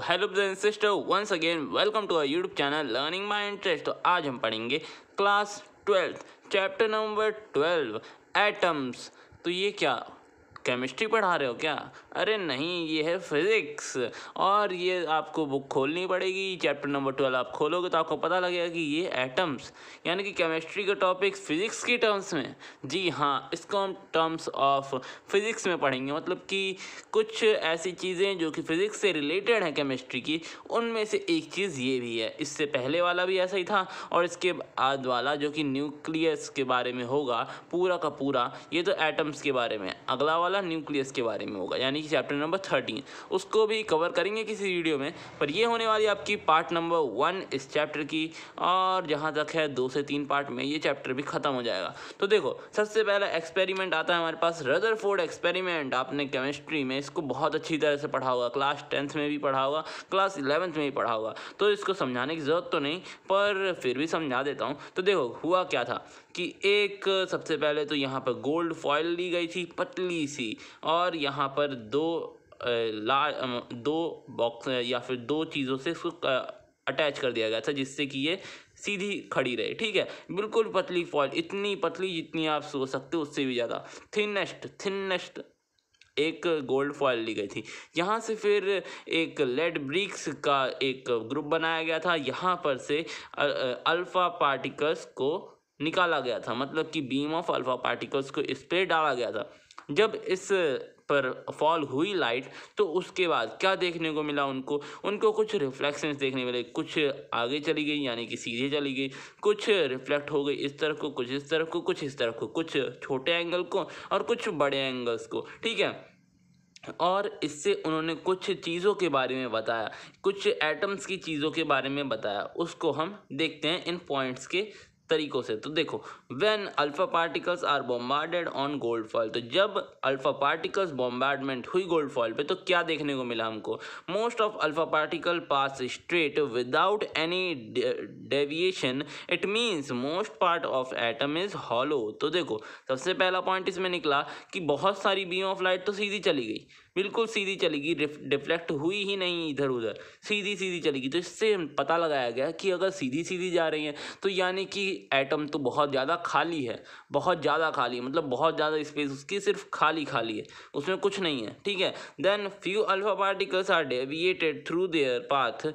Hello brother sister once again welcome to our YouTube channel learning my interest तो आज हम पढ़ेंगे class twelfth chapter number twelve atoms तो ये क्या केमिस्ट्री पढ़ा रहे हो क्या अरे नहीं ये है फिज़िक्स और ये आपको बुक खोलनी पड़ेगी चैप्टर नंबर ट्वेल्व आप खोलोगे तो आपको पता लगेगा कि ये एटम्स यानी कि केमिस्ट्री का टॉपिक फिज़िक्स की टर्म्स में जी हाँ इसको हम टर्म्स ऑफ फिज़िक्स में पढ़ेंगे मतलब कि कुछ ऐसी चीज़ें जो कि फ़िज़िक्स से रिलेटेड हैं केमिस्ट्री की उनमें से एक चीज़ ये भी है इससे पहले वाला भी ऐसा ही था और इसके बाद वाला जो कि न्यूक्लियस के बारे में होगा पूरा का पूरा ये तो एटम्स के बारे में अगला वाला न्यूक्लियस के बारे में होगा यानी यानी कि चैप्टर नंबर थर्टीन उसको भी कवर करेंगे किसी वीडियो में पर ये होने वाली आपकी पार्ट नंबर वन इस चैप्टर की और जहाँ तक है दो से तीन पार्ट में ये चैप्टर भी ख़त्म हो जाएगा तो देखो सबसे पहला एक्सपेरिमेंट आता है हमारे पास रदर एक्सपेरिमेंट आपने केमिस्ट्री में इसको बहुत अच्छी तरह से पढ़ा होगा क्लास टेंथ में भी पढ़ा होगा क्लास इलेवंथ में भी पढ़ा होगा तो इसको समझाने की ज़रूरत तो नहीं पर फिर भी समझा देता हूँ तो देखो हुआ क्या था कि एक सबसे पहले तो यहाँ पर गोल्ड फॉयल ली गई थी पतली सी और यहाँ पर दो ला दो बॉक्स या फिर दो चीज़ों से इसको अटैच कर दिया गया था जिससे कि ये सीधी खड़ी रहे ठीक है बिल्कुल पतली फॉयल इतनी पतली जितनी आप सो सकते हो उससे भी ज़्यादा थिनेस्ट थिनेस्ट एक गोल्ड फॉयल ली गई थी यहाँ से फिर एक लेड ब्रिक्स का एक ग्रुप बनाया गया था यहाँ पर से अल्फ़ा पार्टिकल्स को निकाला गया था मतलब कि बीम ऑफ अल्फा पार्टिकल्स को इस पर डाला गया था जब इस पर फॉल हुई लाइट तो उसके बाद क्या देखने को मिला उनको उनको कुछ रिफ्लेक्शंस देखने मिले कुछ आगे चली गई यानी कि सीधे चली गई कुछ रिफ्लेक्ट हो गई इस तरफ को कुछ इस तरफ को कुछ इस तरफ को कुछ छोटे एंगल को और कुछ बड़े एंगल्स को ठीक है और इससे उन्होंने कुछ चीज़ों के बारे में बताया कुछ एटम्स की चीज़ों के बारे में बताया उसको हम देखते हैं इन पॉइंट्स के तरीक़ों से तो देखो when alpha particles are bombarded on gold foil तो जब अल्फ़ा पार्टिकल्स बॉम्बार्डमेंट हुई गोल्ड फॉल पे तो क्या देखने को मिला हमको most of alpha particle pass straight without any deviation it means most part of atom is hollow तो देखो सबसे पहला पॉइंट इसमें निकला कि बहुत सारी बीम ऑफ लाइट तो सीधी चली गई बिल्कुल सीधी चलेगी डिफ्लेक्ट हुई ही नहीं इधर उधर सीधी सीधी चलेगी तो इससे पता लगाया गया कि अगर सीधी सीधी जा रही है तो यानी कि एटम तो बहुत ज़्यादा खाली है बहुत ज़्यादा खाली है मतलब बहुत ज़्यादा स्पेस उसकी सिर्फ खाली खाली है उसमें कुछ नहीं है ठीक है then few alpha particles are deviated through their path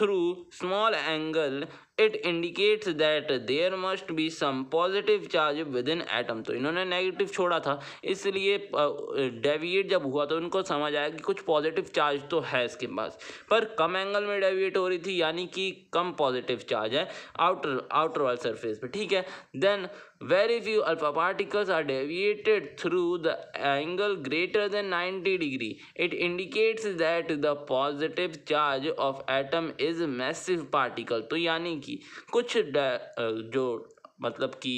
through small angle it indicates that there must be some positive charge within atom तो इन्होंने नेगेटिव छोड़ा था इसलिए डेविएट जब हुआ तो इनको समझ आया कि कुछ पॉजिटिव चार्ज तो है इसके पास पर कम एंगल में डेविएट हो रही थी यानी कि कम पॉजिटिव चार्ज है आउटर आउटर वाल सरफेस पे ठीक है then very few alpha particles are deviated through the angle greater than ninety degree it indicates that the positive charge of atom is massive particle तो यानी की कुछ जो मतलब कि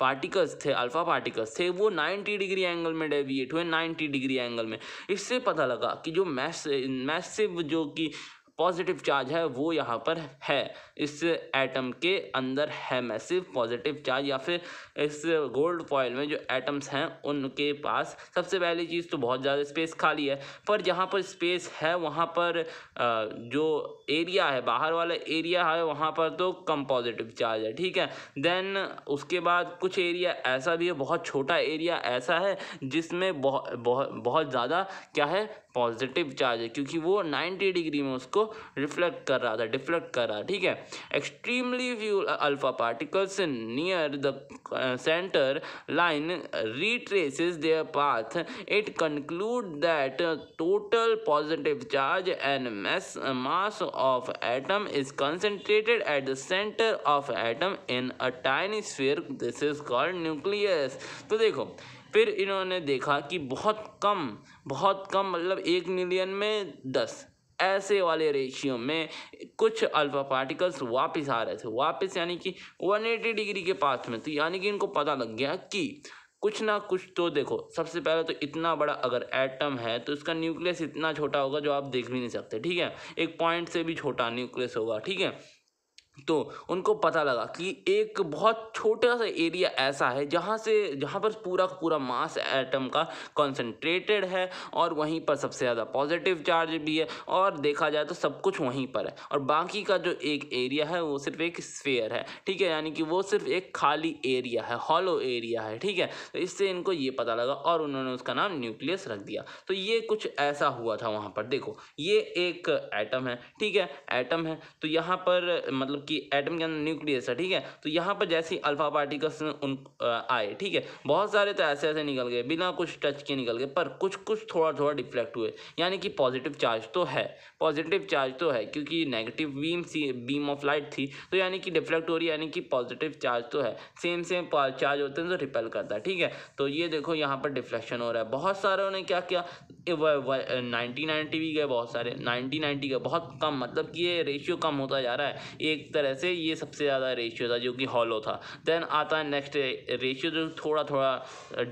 पार्टिकल्स थे अल्फ़ा पार्टिकल्स थे वो 90 डिग्री एंगल में डेविएट हुए 90 डिग्री एंगल में इससे पता लगा कि जो मैस मैसिव जो कि पॉजिटिव चार्ज है वो यहाँ पर है इस एटम के अंदर है मैसिव पॉजिटिव चार्ज या फिर इस गोल्ड फॉयल में जो एटम्स हैं उनके पास सबसे पहली चीज़ तो बहुत ज़्यादा स्पेस खाली है पर जहाँ पर स्पेस है वहाँ पर जो एरिया है बाहर वाला एरिया है वहाँ पर तो कम पॉजिटिव चार्ज है ठीक है देन उसके बाद कुछ एरिया ऐसा भी है बहुत छोटा एरिया ऐसा है जिसमें बहुत बहुत बहुत ज़्यादा क्या है पॉजिटिव चार्ज है क्योंकि वो 90 डिग्री में उसको रिफ्लेक्ट कर रहा था डिफ्लेक्ट कर रहा ठीक है extremely few alpha particles near the centre line retrace their path it conclude that total positive charge and mass mass of atom is concentrated at the centre of atom in a tiny sphere this is called nucleus तो देखो फिर इन्होंने देखा कि बहुत कम बहुत कम मतलब एक मिलियन में दस ऐसे वाले रेशियो में कुछ अल्फा पार्टिकल्स वापस आ रहे थे वापस यानी कि 180 डिग्री के पास में तो यानी कि इनको पता लग गया कि कुछ ना कुछ तो देखो सबसे पहले तो इतना बड़ा अगर एटम है तो उसका न्यूक्लियस इतना छोटा होगा जो आप देख भी नहीं सकते ठीक है एक पॉइंट से भी छोटा न्यूक्लियस होगा ठीक है तो उनको पता लगा कि एक बहुत छोटा सा एरिया ऐसा है जहाँ से जहाँ पर पूरा पूरा मास एटम का कंसंट्रेटेड है और वहीं पर सबसे ज़्यादा पॉजिटिव चार्ज भी है और देखा जाए तो सब कुछ वहीं पर है और बाकी का जो एक एरिया है वो सिर्फ एक स्फेयर है ठीक है यानी कि वो सिर्फ एक खाली एरिया है हॉलो एरिया है ठीक है तो इससे इनको ये पता लगा और उन्होंने उसका नाम न्यूक्लियस रख दिया तो ये कुछ ऐसा हुआ था वहाँ पर देखो ये एक एटम है ठीक है एटम है तो यहाँ पर मतलब कि एटम के अंदर न्यूक्लियस है ठीक है तो यहाँ पर जैसे अल्फा पार्टिकल्स उन आए ठीक है बहुत सारे तो ऐसे ऐसे निकल गए बिना कुछ टच के निकल गए पर कुछ कुछ थोड़ा थोड़ा डिफ्लेक्ट हुए यानी कि पॉजिटिव चार्ज तो है पॉजिटिव चार्ज तो है क्योंकि नेगेटिव बीम सी बीम ऑफ लाइट थी तो यानी कि डिफ्लेक्ट हो रही है यानी कि पॉजिटिव चार्ज तो है सेम सेम चार्ज होते हैं तो रिपेल करता है ठीक है तो ये देखो यहाँ पर डिफ्लेक्शन हो रहा है बहुत सारों ने क्या किया नाइनटी नाइन्टी भी गए बहुत सारे नाइनटी नाइन्टी गए बहुत कम मतलब कि ये रेशियो कम होता जा रहा है एक तरह से ये सबसे ज़्यादा रेशियो था जो कि हॉलो था देन आता है नेक्स्ट रेशियो जो थोड़ा थोड़ा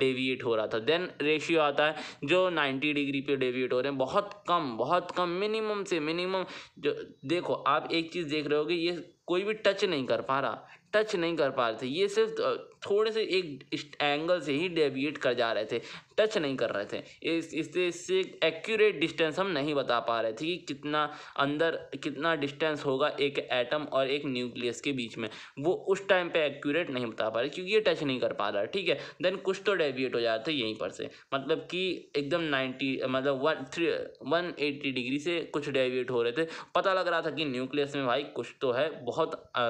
डेविएट हो रहा था देन रेशियो आता है जो नाइन्टी डिग्री पे डेविएट हो रहे हैं बहुत कम बहुत कम मिनिमम से मिनिमम जो देखो आप एक चीज़ देख रहे हो कि ये कोई भी टच नहीं कर पा रहा टच नहीं कर पा रहे थे ये सिर्फ थोड़े से एक एंगल से ही डेविएट कर जा रहे थे टच नहीं कर रहे थे इस इससे इससे एक्यूरेट डिस्टेंस हम नहीं बता पा रहे थे कि कितना अंदर कितना डिस्टेंस होगा एक एटम और एक न्यूक्लियस के बीच में वो उस टाइम पे एक्यूरेट नहीं बता पा रहे क्योंकि ये टच नहीं कर पा रहा ठीक है देन कुछ तो डेविएट हो जाते यहीं पर से मतलब कि एकदम नाइन्टी मतलब one three one eighty degree से कुछ डेविएट हो रहे थे पता लग रहा था कि न्यूक्लियस में भाई कुछ तो है बहुत आ,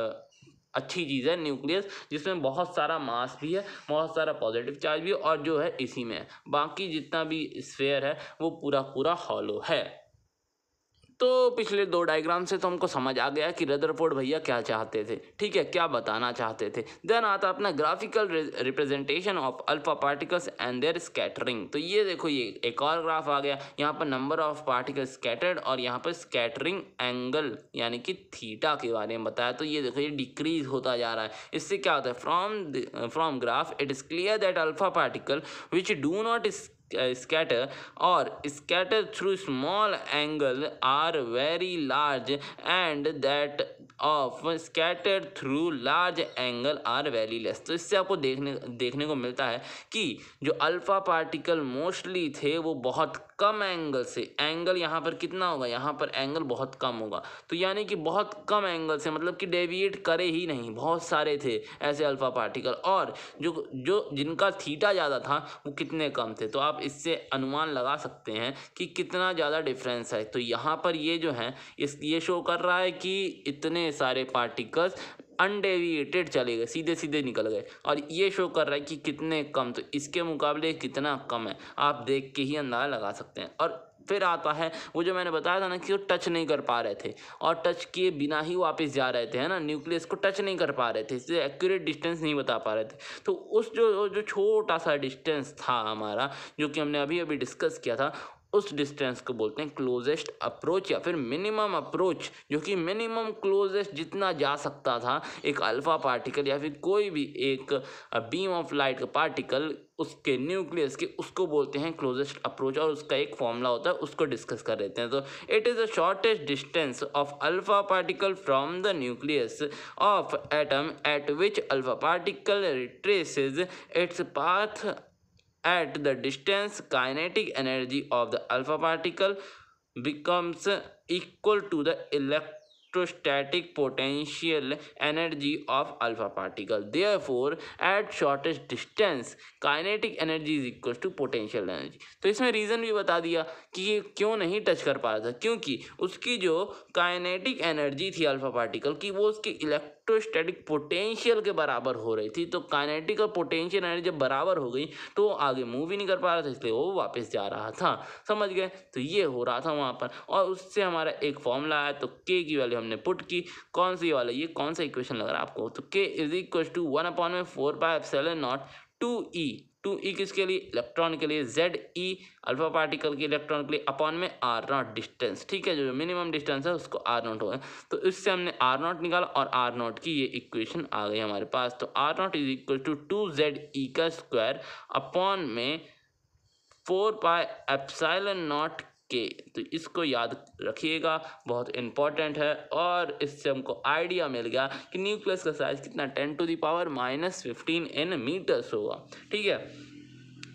अच्छी चीज़ है न्यूक्लियस जिसमें बहुत सारा मास भी है बहुत सारा पॉजिटिव चार्ज भी है और जो है इसी में है बाकी जितना भी स्फेयर है वो पूरा पूरा हॉलो है तो पिछले दो डायग्राम से तो हमको समझ आ गया कि रदरफोर्ड भैया क्या चाहते थे ठीक है क्या बताना चाहते थे देन आता अपना graphical representation of alpha particles and their scattering तो ये देखो ये एक और ग्राफ आ गया यहाँ पर नंबर ऑफ पार्टिकल स्कैटर्ड और यहाँ पर स्कैटरिंग एंगल यानी कि थीटा के बारे में बताया तो ये देखो ये डिक्रीज होता जा रहा है इससे क्या होता है from from graph it is clear that alpha particle which do not Uh, scatter or scatter through small angle are very large and that of scattered through large angle are very less तो इससे आपको देखने देखने को मिलता है कि जो अल्फ़ा पार्टिकल मोस्टली थे वो बहुत कम एंगल से एंगल यहाँ पर कितना होगा यहाँ पर एंगल बहुत कम होगा तो यानी कि बहुत कम एंगल से मतलब कि डेविएट करे ही नहीं बहुत सारे थे ऐसे अल्फ़ा पार्टिकल और जो जो जिनका थीटा ज़्यादा था वो कितने कम थे तो आप इससे अनुमान लगा सकते हैं कि कितना ज़्यादा डिफरेंस है तो यहाँ पर ये जो है इस ये शो कर रहा है कि इतने सारे पार्टिकल्स अनडेविएटेड चले गए सीधे सीधे निकल गए और ये शो कर रहा है कि कितने कम तो इसके मुकाबले कितना कम है आप देख के ही अंदाज़ा लगा सकते हैं और फिर आता है वो जो मैंने बताया था ना कि वो टच नहीं कर पा रहे थे और टच किए बिना ही वापस जा रहे थे है ना न्यूक्लियस को टच नहीं कर पा रहे थे इससे एक्यूरेट डिस्टेंस नहीं बता पा रहे थे तो उस जो जो छोटा सा डिस्टेंस था हमारा जो कि हमने अभी अभी डिस्कस किया था उस डिस्टेंस को बोलते हैं क्लोजेस्ट अप्रोच या फिर मिनिमम अप्रोच जो कि मिनिमम क्लोजेस्ट जितना जा सकता था एक अल्फ़ा पार्टिकल या फिर कोई भी एक बीम ऑफ लाइट का पार्टिकल उसके न्यूक्लियस के उसको बोलते हैं क्लोजेस्ट अप्रोच और उसका एक फॉर्मूला होता है उसको डिस्कस कर लेते हैं तो it is the shortest distance of alpha particle from the nucleus of atom at which alpha particle retraces its path at the distance kinetic energy of the alpha particle becomes equal to the electrostatic potential energy of alpha particle therefore at shortest distance kinetic energy is equal to potential energy तो इसमें reason भी बता दिया कि ये क्यों नहीं touch कर पा रहा था क्योंकि उसकी जो काइनेटिक एनर्जी थी अल्फा पार्टिकल की वो उसकी इलेक्ट इलेक्ट्रोस्टैटिक पोटेंशियल के बराबर हो रही थी तो काइनेटिक और पोटेंशियल एनर्जी जब बराबर हो गई तो वो आगे मूव ही नहीं कर पा रहा था इसलिए वो वापस जा रहा था समझ गए तो ये हो रहा था वहाँ पर और उससे हमारा एक फॉर्मूला आया तो के की वैल्यू हमने पुट की कौन सी वाला ये कौन सा इक्वेशन लग रहा है आपको तो K is equal to one upon में four pi F naught two E two E किसके लिए इलेक्ट्रॉन के लिए जेड ई अल्फा पार्टिकल के इलेक्ट्रॉन के लिए अपॉन में आर नॉट डिस्टेंस ठीक है जो मिनिमम डिस्टेंस है उसको आर नॉट होगा तो इससे हमने आर नॉट निकाला और आर नॉट की ये इक्वेशन आ गई हमारे पास तो R naught is equal to two Z E का स्क्वायर अपॉन में four pi epsilon naught K तो इसको याद रखिएगा बहुत इंपॉर्टेंट है और इससे हमको आइडिया मिल गया कि न्यूक्लियस का साइज़ कितना ten to the power minus fifteen in metres होगा ठीक है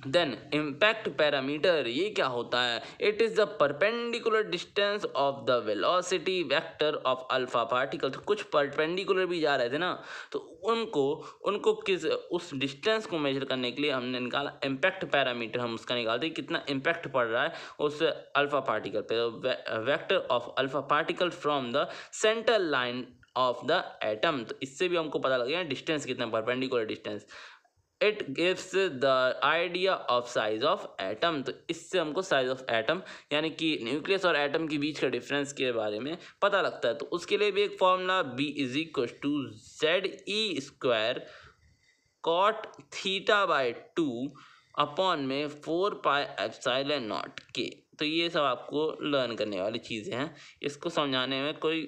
देन इम्पैक्ट पैरामीटर ये क्या होता है it is the perpendicular distance of the velocity vector of alpha particle तो कुछ परपेंडिकुलर भी जा रहे थे ना तो उनको उनको किस उस डिस्टेंस को मेजर करने के लिए हमने निकाला इम्पैक्ट पैरामीटर हम उसका निकालते कितना इम्पैक्ट पड़ रहा है उस अल्फा पार्टिकल पे तो vector of alpha particle from the centre line of the atom तो इससे भी हमको पता लग गया डिस्टेंस कितना perpendicular distance it gives the idea of size of atom तो इससे हमको साइज ऑफ एटम यानी कि न्यूक्लियस और एटम के बीच का डिफरेंस के बारे में पता लगता है तो उसके लिए भी एक formula B is equal to Z E square cot theta by two upon में four pi epsilon naught K तो ये सब आपको लर्न करने वाली चीज़ें हैं इसको समझाने में कोई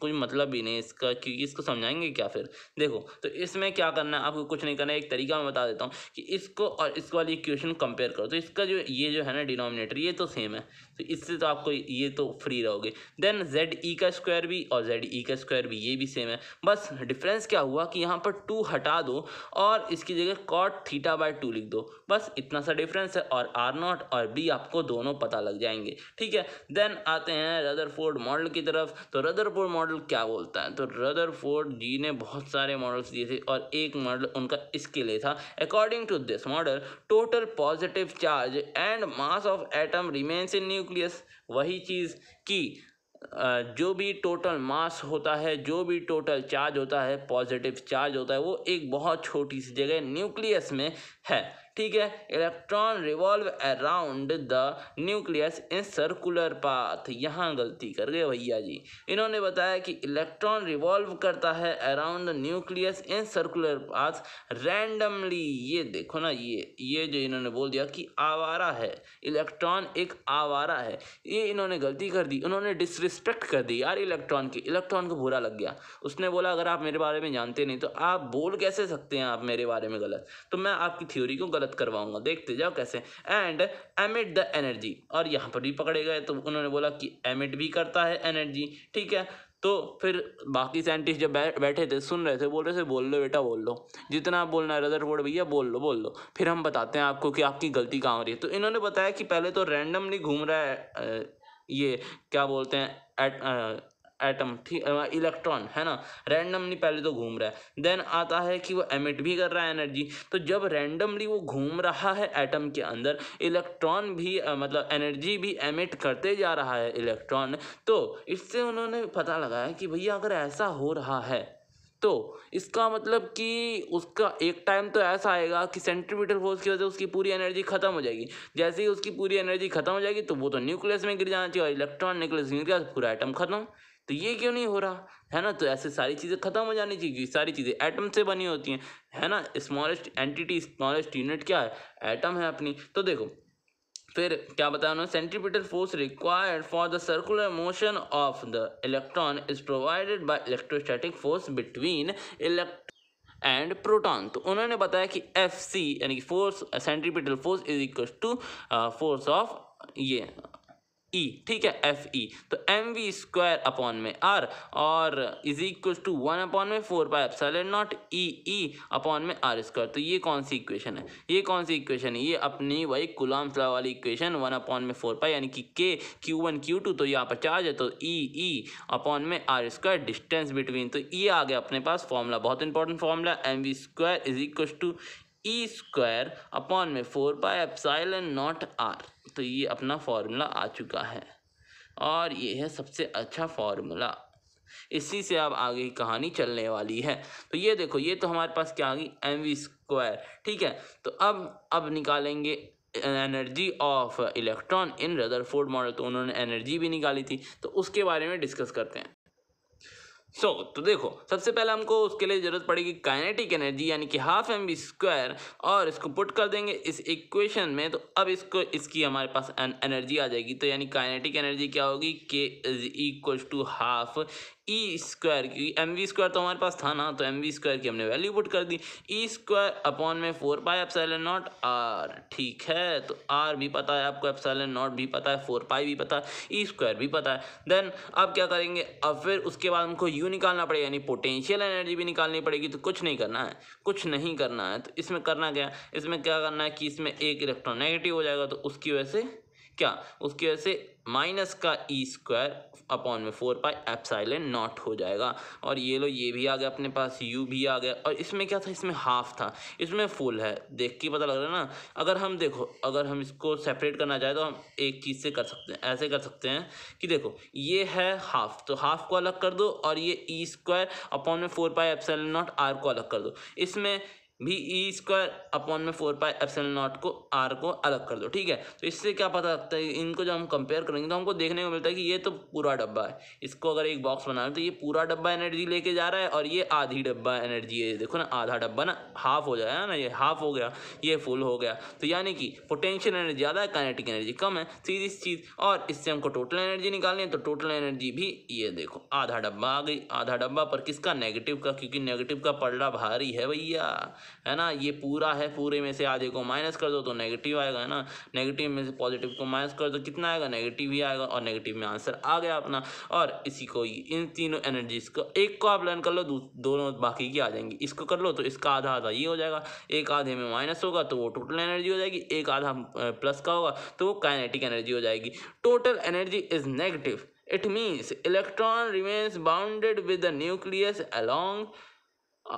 कोई मतलब ही नहीं इसका क्योंकि इसको समझाएंगे क्या फिर देखो तो इसमें क्या करना है आपको कुछ नहीं करना है एक तरीका मैं बता देता हूँ कि इसको और इसको वाली इक्वेशन कंपेयर करो तो इसका जो ये जो है ना डिनोमिनेटर ये तो सेम है तो इससे तो आपको ये तो फ्री रहोगे देन जेड ई का स्क्वायर भी और जेड ई e का स्क्वायर भी ये भी सेम है बस डिफरेंस क्या हुआ कि यहाँ पर टू हटा दो और इसकी जगह कॉट थीटा बाय टू लिख दो बस इतना सा डिफरेंस है और आर नॉट और बी आपको दोनों पता लग जाएंगे ठीक है देन आते हैं फोर्ड मॉडल की तरफ तो फोर्ड मॉडल क्या बोलता है तो फोर्ड जी ने बहुत सारे मॉडल्स दिए थे और एक मॉडल उनका इसके लिए था according to this model total positive charge and mass of atom remains in new nucleus वही चीज़ कि जो भी टोटल मास होता है जो भी टोटल चार्ज होता है पॉजिटिव चार्ज होता है वो एक बहुत छोटी सी जगह न्यूक्लियस में है ठीक है electron revolve around the nucleus in circular path यहाँ गलती कर गए भैया जी इन्होंने बताया कि इलेक्ट्रॉन रिवॉल्व करता है around the nucleus in circular path randomly ये देखो ना ये ये जो इन्होंने बोल दिया कि आवारा है इलेक्ट्रॉन एक आवारा है ये इन्होंने गलती कर दी उन्होंने डिसरिस्पेक्ट कर दी यार इलेक्ट्रॉन की इलेक्ट्रॉन को बुरा लग गया उसने बोला अगर आप मेरे बारे में जानते नहीं तो आप बोल कैसे सकते हैं आप मेरे बारे में गलत तो मैं आपकी थ्योरी को गलत मदद करवाऊंगा देखते जाओ कैसे एंड एमिट द एनर्जी और यहाँ पर भी पकड़े गए तो उन्होंने बोला कि एमिट भी करता है एनर्जी ठीक है तो फिर बाकी साइंटिस्ट जब बैठे थे सुन रहे थे बोल रहे थे बोल लो बेटा बोल लो जितना आप बोलना है रदर फोर्ड भैया बोल लो बोल लो फिर हम बताते हैं आपको कि आपकी गलती कहाँ हो रही है तो इन्होंने बताया कि पहले तो रैंडमली घूम रहा है ये क्या बोलते हैं एटम ठीक इलेक्ट्रॉन है ना रैंडमली पहले तो घूम रहा है देन आता है कि वो एमिट भी कर रहा है एनर्जी तो जब रैंडमली वो घूम रहा है एटम के अंदर इलेक्ट्रॉन भी आ, मतलब एनर्जी भी एमिट करते जा रहा है इलेक्ट्रॉन तो इससे उन्होंने पता लगाया कि भैया अगर ऐसा हो रहा है तो इसका मतलब कि उसका एक टाइम तो ऐसा आएगा कि सेंट्रीपिटल फोर्स की वजह से उसकी पूरी एनर्जी खत्म हो जाएगी जैसे ही उसकी पूरी एनर्जी खत्म हो जाएगी तो वो तो न्यूक्लियस में गिर जाना चाहिए और इलेक्ट्रॉन न्यूक्लियस में गिर गया तो पूरा आइटम खत्म तो ये क्यों नहीं हो रहा है ना तो ऐसे सारी चीज़ें ख़त्म हो जानी चाहिए सारी चीज़ें एटम से बनी होती हैं है ना स्मॉलेस्ट एंटिटी स्मॉलेस्ट यूनिट क्या है एटम है अपनी तो देखो फिर क्या बताया उन्होंने centripetal force required for the circular motion of the electron is provided by electrostatic force between electron and proton तो उन्होंने बताया कि एफ सी यानी कि force centripetal force is equal to force of ये ई e, ठीक है F E e. तो एम वी स्क्वायर अपॉन में आर और is equal to one upon में four by epsilon naught E E upon में आर स्क्वायर तो ये कौन सी इक्वेशन है ये कौन सी इक्वेशन है ये अपनी वही गुलाम फ्ला वाली इक्वेशन वन अपॉन में फोर पाई यानी कि के क्यू वन क्यू टू तो यहाँ पर चार्ज है तो ई ई अपॉन में आर स्क्वायर डिस्टेंस बिटवीन तो ये e आ गया अपने पास फॉर्मूला बहुत important formula M V square is equal to E square upon में four by epsilon naught R तो ये अपना फार्मूला आ चुका है और ये है सबसे अच्छा फार्मूला इसी से अब आगे की कहानी चलने वाली है तो ये देखो ये तो हमारे पास क्या आ गई एम वी स्क्वायर ठीक है तो अब अब निकालेंगे energy of electron in Rutherford model तो उन्होंने एनर्जी भी निकाली थी तो उसके बारे में डिस्कस करते हैं सो so, तो देखो सबसे पहले हमको उसके लिए ज़रूरत पड़ेगी काइनेटिक एनर्जी यानी कि हाफ एम बी स्क्वायर और इसको पुट कर देंगे इस इक्वेशन में तो अब इसको इसकी हमारे पास एनर्जी आ जाएगी तो यानी काइनेटिक एनर्जी क्या होगी K is equal to half E e square की एम वी स्क्वायर तो हमारे पास था ना तो एम वी स्क्वायर की हमने वैल्यू पुट कर दी ई स्क्वायर अपॉन में four pi epsilon naught R ठीक है तो आर भी पता है आपको एन नॉट भी पता है फोर पाई भी पता है ई e स्क्वायर भी पता है देन अब क्या करेंगे अब फिर उसके बाद हमको यू निकालना पड़ेगा यानी पोटेंशियल एनर्जी भी निकालनी पड़ेगी तो कुछ नहीं करना है कुछ नहीं करना है तो इसमें करना क्या इसमें क्या करना है कि इसमें एक इलेक्ट्रॉन नेगेटिव हो जाएगा तो उसकी वजह से क्या उसकी वजह से माइनस का ई स्क्वायर अपॉन में फोर पाई एप्साइलन नॉट हो जाएगा और ये लो ये भी आ गया अपने पास यू भी आ गया और इसमें क्या था इसमें हाफ था इसमें फुल है देख के पता लग रहा है ना अगर हम देखो अगर हम इसको सेपरेट करना चाहें तो हम एक चीज़ से कर सकते हैं ऐसे कर सकते हैं कि देखो ये है हाफ तो हाफ को अलग कर दो और ये ई स्क्वायर अपॉन में four pi epsilon naught R को अलग कर दो इसमें भी ई स्क्वायर अपॉन में फोर पाई एप्सिल नॉट को आर को अलग कर दो ठीक है तो इससे क्या पता लगता है इनको जब हम कंपेयर करेंगे तो हमको देखने को मिलता है कि ये तो पूरा डब्बा है इसको अगर एक बॉक्स बना तो ये पूरा डब्बा एनर्जी लेके जा रहा है और ये आधी डब्बा एनर्जी है देखो ना आधा डब्बा ना हाफ हो जाए ना ये हाफ हो गया ये फुल हो गया तो यानी कि पोटेंशियल एनर्जी ज़्यादा है काइनेटिक एनर्जी कम है सीधी चीज़ और इससे हमको टोटल एनर्जी निकालनी है तो टोटल एनर्जी भी ये देखो आधा डब्बा आ गई आधा डब्बा पर किसका नेगेटिव का क्योंकि नेगेटिव का पलड़ा भारी है भैया है ना ये पूरा है पूरे में से आधे को माइनस कर दो तो नेगेटिव आएगा है ना नेगेटिव में से पॉजिटिव को माइनस कर दो कितना आएगा नेगेटिव ही आएगा और नेगेटिव में आंसर आ गया अपना और इसी को इन तीनों एनर्जीज को एक को आप लर्न कर लो दोनों बाकी की आ जाएंगी इसको कर लो तो इसका आधा आधा ये हो जाएगा एक आधे में माइनस होगा तो वो टोटल एनर्जी हो जाएगी एक आधा प्लस का होगा तो वो काइनेटिक एनर्जी हो जाएगी total energy is negative it means electron remains bounded with the nucleus along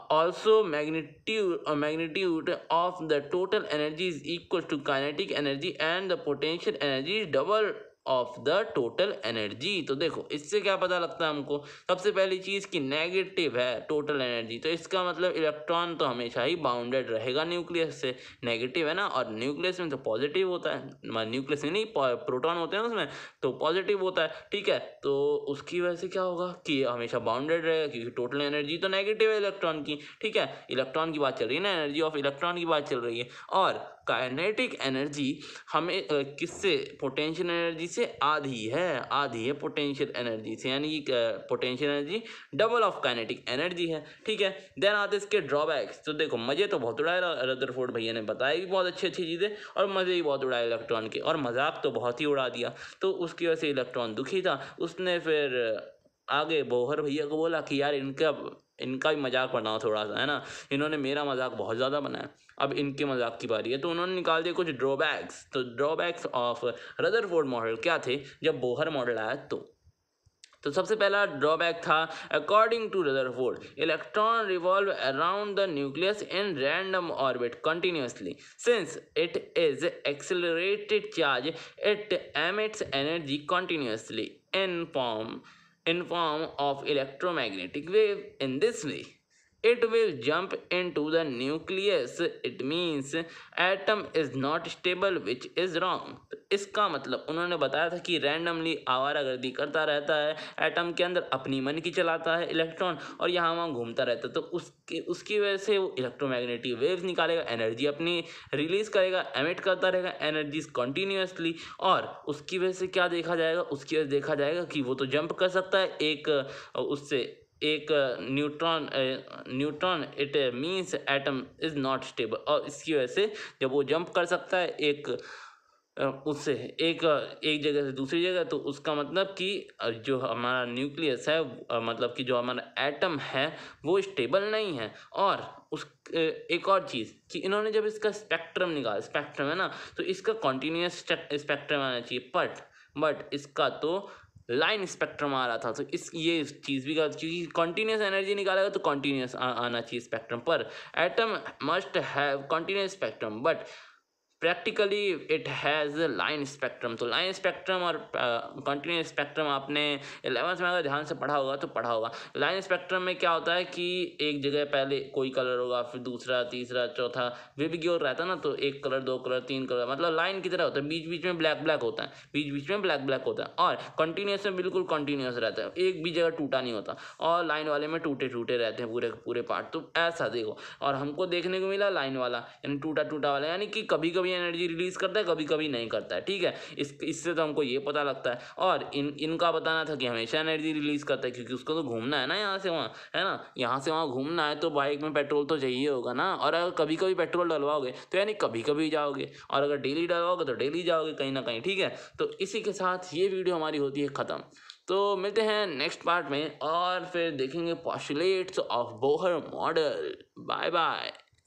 also magnitude uh, magnitude of the total energy is equal to kinetic energy and the potential energy is double of the total energy तो देखो इससे क्या पता लगता है हमको सबसे पहली चीज़ कि नेगेटिव है टोटल एनर्जी तो इसका मतलब इलेक्ट्रॉन तो हमेशा ही बाउंडेड रहेगा न्यूक्लियस से नेगेटिव है ना और न्यूक्लियस में तो पॉजिटिव होता है न्यूक्लियस में नहीं प्रोटॉन होते हैं उसमें तो पॉजिटिव होता है ठीक है तो उसकी वजह से क्या होगा कि हमेशा बाउंडेड रहेगा क्योंकि टोटल एनर्जी तो नेगेटिव है इलेक्ट्रॉन की ठीक है इलेक्ट्रॉन की बात चल रही है ना एनर्जी ऑफ इलेक्ट्रॉन की बात चल रही है और काइनेटिक एनर्जी हमें किससे पोटेंशियल एनर्जी से से आधी है आधी है पोटेंशियल एनर्जी से यानी कि potential energy double of kinetic energy है ठीक है देन आते इसके ड्रॉबैक्स तो देखो मज़े तो बहुत उड़ाए रदरफोर्ड भैया ने बताया भी बहुत अच्छी अच्छी चीज़ें और मज़े ही बहुत उड़ाए इलेक्ट्रॉन के और मजाक तो बहुत ही उड़ा दिया तो उसकी वजह से इलेक्ट्रॉन दुखी था उसने फिर आगे बोहर भैया को बोला कि यार इनका इनका भी मजाक बनाओ थोड़ा सा है ना इन्होंने मेरा मजाक बहुत ज़्यादा बनाया अब इनके मजाक की बारी है तो उन्होंने निकाल दिया कुछ ड्रॉबैक्स तो ड्रॉबैक्स ऑफ रदर मॉडल क्या थे जब बोहर मॉडल आया तो तो सबसे पहला ड्रॉबैक था according to Rutherford electron revolve around the nucleus in random orbit continuously since it is accelerated charge it emits energy continuously in form in form of electromagnetic wave in this way it will jump into the nucleus it means atom is not stable which is wrong wrong इसका मतलब उन्होंने बताया था कि randomly आवारा गर्दी करता रहता है एटम के अंदर अपनी मन की चलाता है इलेक्ट्रॉन और यहाँ वहाँ घूमता रहता है तो उसके उसकी वजह से वो इलेक्ट्रोमैग्नेटिक वेव्स निकालेगा एनर्जी अपनी रिलीज करेगा एमिट करता रहेगा एनर्जीज कॉन्टीन्यूसली और उसकी वजह से क्या देखा जाएगा उसकी वजह से देखा जाएगा कि वो तो जम्प कर सकता है एक उससे एक neutron neutron it means atom is not stable और इसकी वजह से जब वो जंप कर सकता है एक उससे एक एक जगह से दूसरी जगह तो उसका मतलब कि जो हमारा न्यूक्लियस है मतलब कि जो हमारा एटम है वो स्टेबल नहीं है और उस एक और चीज़ कि इन्होंने जब इसका स्पेक्ट्रम निकाला स्पेक्ट्रम है ना तो इसका कॉन्टीन्यूस स्पेक्ट्रम आना चाहिए बट बट इसका तो लाइन स्पेक्ट्रम आ रहा था तो इस ये चीज़ भी गलत क्योंकि कॉन्टीन्यूस एनर्जी निकालेगा तो कॉन्टीन्यूस आना चाहिए स्पेक्ट्रम पर atom must have continuous spectrum but practically it has line spectrum तो लाइन स्पेक्ट्रम और कंटिन्यूस uh, स्पेक्ट्रम आपने एलेवंथ में अगर ध्यान से पढ़ा होगा तो पढ़ा होगा लाइन स्पेक्ट्रम में क्या होता है कि एक जगह पहले कोई कलर होगा फिर दूसरा तीसरा चौथा विविग्योर रहता है ना तो एक कलर दो कलर तीन कलर मतलब लाइन की तरह होता है बीच बीच में ब्लैक ब्लैक होता है बीच बीच में ब्लैक ब्लैक होता है और कंटिन्यूस में बिल्कुल कंटिन्यूस रहता है एक भी जगह टूटा नहीं होता और लाइन वाले में टूटे टूटे रहते हैं पूरे पूरे पार्ट तो ऐसा देखो और हमको देखने को मिला लाइन वाला यानी टूटा टूटा वाला यानी कि कभी कभी कभी एनर्जी रिलीज़ करता है कभी कभी नहीं करता है ठीक है इस इससे तो हमको ये पता लगता है और इन इनका बताना था कि हमेशा एनर्जी रिलीज़ करता है क्योंकि उसको तो घूमना है ना यहाँ से वहाँ है ना यहाँ से वहाँ घूमना है तो बाइक में पेट्रोल तो चाहिए होगा ना और अगर कभी कभी पेट्रोल डलवाओगे तो यानी कभी कभी जाओगे और अगर डेली डलवाओगे तो डेली जाओगे कहीं ना कहीं ठीक है तो इसी के साथ ये वीडियो हमारी होती है ख़त्म तो मिलते हैं नेक्स्ट पार्ट में और फिर देखेंगे postulates of Bohr model bye bye